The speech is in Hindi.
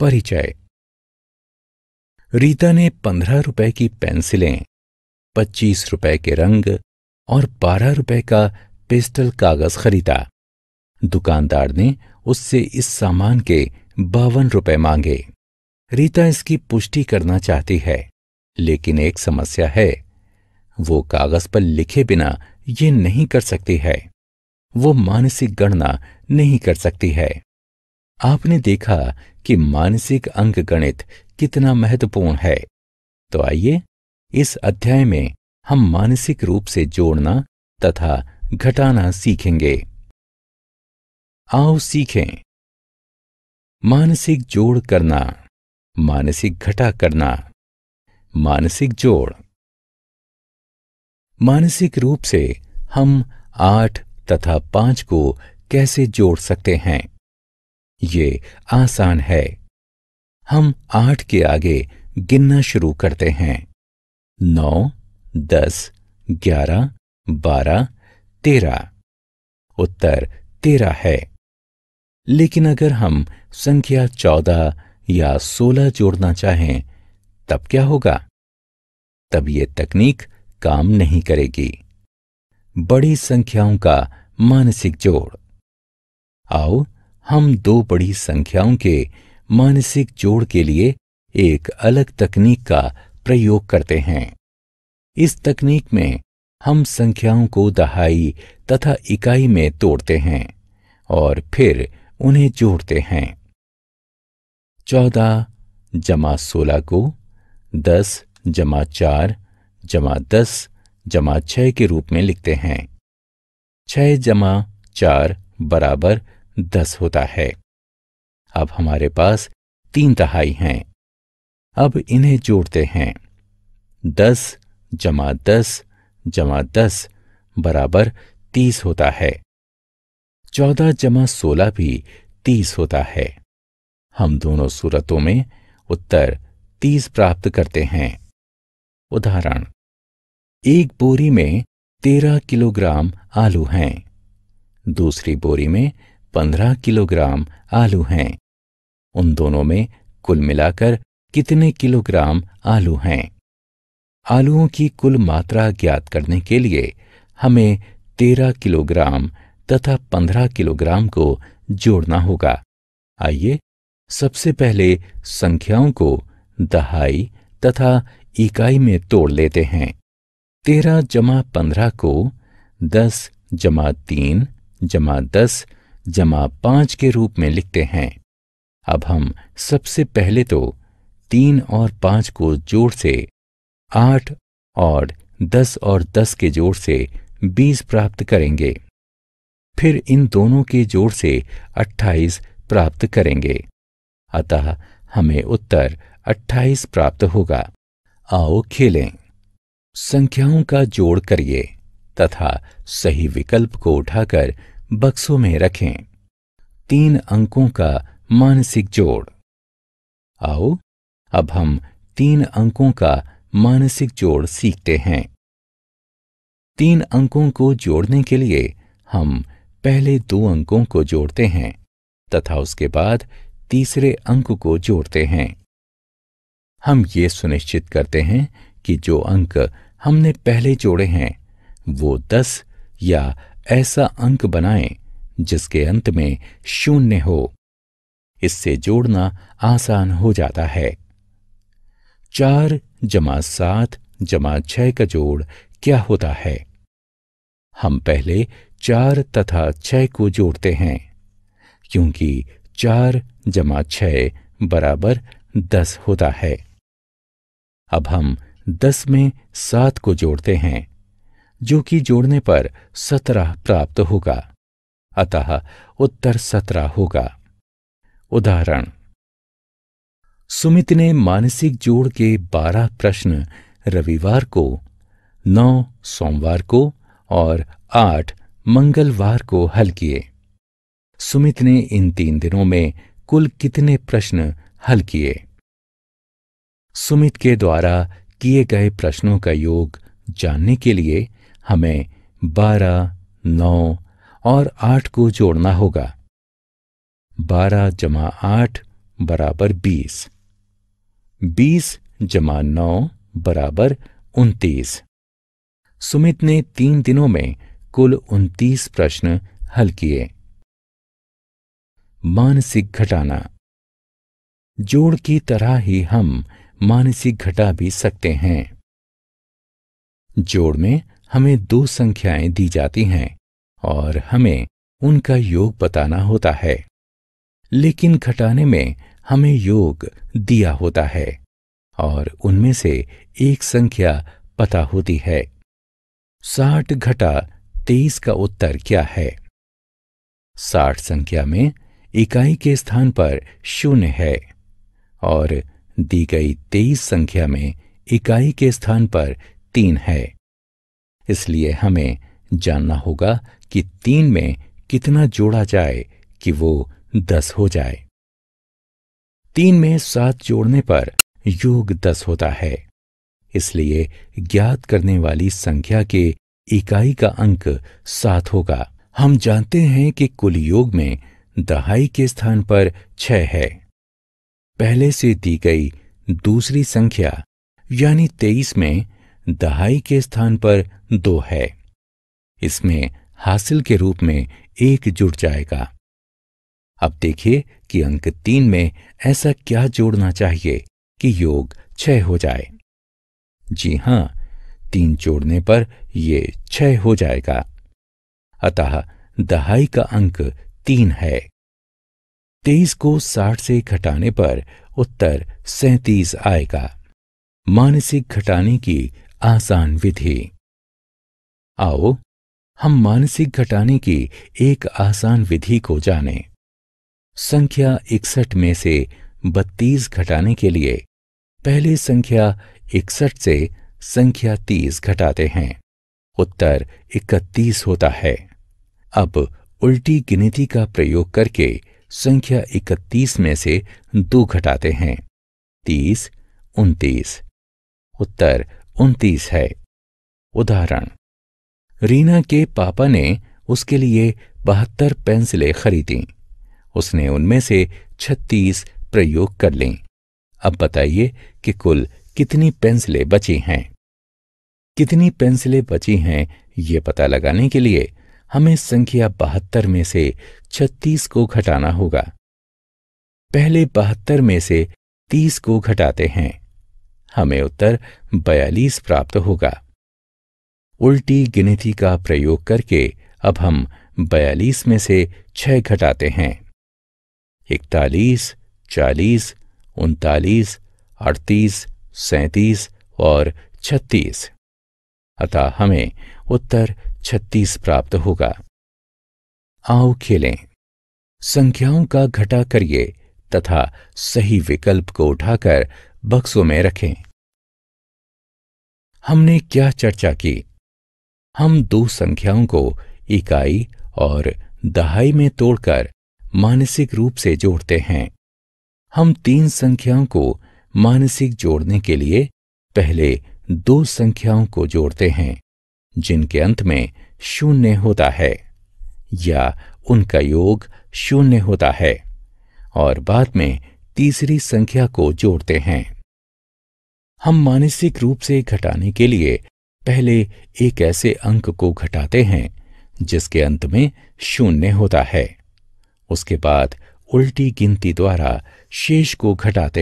परिचय रीता ने पंद्रह रुपए की पेंसिलें पच्चीस रुपए के रंग और बारह रुपए का पेस्टल कागज खरीदा दुकानदार ने उससे इस सामान के बावन रुपए मांगे रीता इसकी पुष्टि करना चाहती है लेकिन एक समस्या है वो कागज पर लिखे बिना ये नहीं कर सकती है वो मानसिक गणना नहीं कर सकती है आपने देखा कि मानसिक अंक गणित कितना महत्वपूर्ण है तो आइए इस अध्याय में हम मानसिक रूप से जोड़ना तथा घटाना सीखेंगे आओ सीखें मानसिक जोड़ करना मानसिक घटा करना मानसिक जोड़ मानसिक रूप से हम आठ तथा पांच को कैसे जोड़ सकते हैं ये आसान है हम आठ के आगे गिनना शुरू करते हैं नौ दस ग्यारह बारह तेरह उत्तर तेरह है लेकिन अगर हम संख्या चौदह या सोलह जोड़ना चाहें तब क्या होगा तब ये तकनीक काम नहीं करेगी बड़ी संख्याओं का मानसिक जोड़ आओ हम दो बड़ी संख्याओं के मानसिक जोड़ के लिए एक अलग तकनीक का प्रयोग करते हैं इस तकनीक में हम संख्याओं को दहाई तथा इकाई में तोड़ते हैं और फिर उन्हें जोड़ते हैं चौदह जमा सोलह को दस जमा चार जमा दस जमा छह के रूप में लिखते हैं छह जमा चार बराबर दस होता है अब हमारे पास तीन दहाई हैं अब इन्हें जोड़ते हैं दस जमा दस जमा दस बराबर तीस होता है चौदह जमा सोलह भी तीस होता है हम दोनों सूरतों में उत्तर तीस प्राप्त करते हैं उदाहरण एक बोरी में तेरह किलोग्राम आलू हैं दूसरी बोरी में पंद्रह किलोग्राम आलू हैं उन दोनों में कुल मिलाकर कितने किलोग्राम आलू हैं आलूओं की कुल मात्रा ज्ञात करने के लिए हमें तेरह किलोग्राम तथा पंद्रह किलोग्राम को जोड़ना होगा आइए सबसे पहले संख्याओं को दहाई तथा इकाई में तोड़ लेते हैं तेरह जमा पंद्रह को दस जमा तीन जमा दस जमा पांच के रूप में लिखते हैं अब हम सबसे पहले तो तीन और पांच को जोड़ से आठ और दस और दस के जोड़ से बीस प्राप्त करेंगे फिर इन दोनों के जोड़ से अट्ठाईस प्राप्त करेंगे अतः हमें उत्तर अट्ठाईस प्राप्त होगा आओ खेलें संख्याओं का जोड़ करिए तथा सही विकल्प को उठाकर बक्सों में रखें तीन अंकों का मानसिक जोड़ आओ अब हम तीन अंकों का मानसिक जोड़ सीखते हैं तीन अंकों को जोड़ने के लिए हम पहले दो अंकों को जोड़ते हैं तथा उसके बाद तीसरे अंक को जोड़ते हैं हम ये सुनिश्चित करते हैं कि जो अंक हमने पहले जोड़े हैं वो दस या ऐसा अंक बनाएं जिसके अंत में शून्य हो इससे जोड़ना आसान हो जाता है चार जमा सात जमा छह का जोड़ क्या होता है हम पहले चार तथा छह को जोड़ते हैं क्योंकि चार जमा छह बराबर दस होता है अब हम दस में सात को जोड़ते हैं जो कि जोड़ने पर सत्रह प्राप्त होगा अतः उत्तर सत्रह होगा उदाहरण सुमित ने मानसिक जोड़ के बारह प्रश्न रविवार को नौ सोमवार को और आठ मंगलवार को हल किए सुमित ने इन तीन दिनों में कुल कितने प्रश्न हल किए सुमित के द्वारा किए गए प्रश्नों का योग जानने के लिए हमें बारह नौ और आठ को जोड़ना होगा बारह जमा आठ बराबर बीस बीस जमा नौ बराबर उनतीस सुमित ने तीन दिनों में कुल उनतीस प्रश्न हल किए मानसिक घटाना जोड़ की तरह ही हम मानसिक घटा भी सकते हैं जोड़ में हमें दो संख्याएं दी जाती हैं और हमें उनका योग बताना होता है लेकिन घटाने में हमें योग दिया होता है और उनमें से एक संख्या पता होती है साठ घटा तेईस का उत्तर क्या है साठ संख्या में इकाई के स्थान पर शून्य है और दी गई तेईस संख्या में इकाई के स्थान पर तीन है इसलिए हमें जानना होगा कि तीन में कितना जोड़ा जाए कि वो दस हो जाए तीन में सात जोड़ने पर योग दस होता है इसलिए ज्ञात करने वाली संख्या के इकाई का अंक सात होगा हम जानते हैं कि कुल योग में दहाई के स्थान पर छह है पहले से दी गई दूसरी संख्या यानी तेईस में दहाई के स्थान पर दो है इसमें हासिल के रूप में एक जुड़ जाएगा अब देखिए कि अंक तीन में ऐसा क्या जोड़ना चाहिए कि योग छह हो जाए जी हां तीन जोड़ने पर यह छह हो जाएगा अतः दहाई का अंक तीन है तेईस को साठ से घटाने पर उत्तर सैतीस आएगा मानसिक घटाने की आसान विधि आओ हम मानसिक घटाने की एक आसान विधि को जानें। संख्या इकसठ में से बत्तीस घटाने के लिए पहले संख्या इकसठ से संख्या तीस घटाते हैं उत्तर इकतीस होता है अब उल्टी गिनती का प्रयोग करके संख्या इकतीस में से दो घटाते हैं तीस उनतीस उत्तर उनतीस है उदाहरण रीना के पापा ने उसके लिए बहत्तर पेंसिलें खरीदी उसने उनमें से छत्तीस प्रयोग कर ली अब बताइए कि कुल कितनी पेंसिलें बची हैं कितनी पेंसिलें बची हैं ये पता लगाने के लिए हमें संख्या बहत्तर में से छत्तीस को घटाना होगा पहले बहत्तर में से तीस को घटाते हैं हमें उत्तर बयालीस प्राप्त होगा उल्टी गिनती का प्रयोग करके अब हम बयालीस में से छह घटाते हैं इकतालीस चालीस उनतालीस अड़तीस सैतीस और छत्तीस अतः हमें उत्तर छत्तीस प्राप्त होगा आओ खेलें संख्याओं का घटा करिए तथा सही विकल्प को उठाकर बक्सों में रखें हमने क्या चर्चा की हम दो संख्याओं को इकाई और दहाई में तोड़कर मानसिक रूप से जोड़ते हैं हम तीन संख्याओं को मानसिक जोड़ने के लिए पहले दो संख्याओं को जोड़ते हैं जिनके अंत में शून्य होता है या उनका योग शून्य होता है और बाद में तीसरी संख्या को जोड़ते हैं हम मानसिक रूप से घटाने के लिए पहले एक ऐसे अंक को घटाते हैं जिसके अंत में शून्य होता है उसके बाद उल्टी गिनती द्वारा शेष को घटाते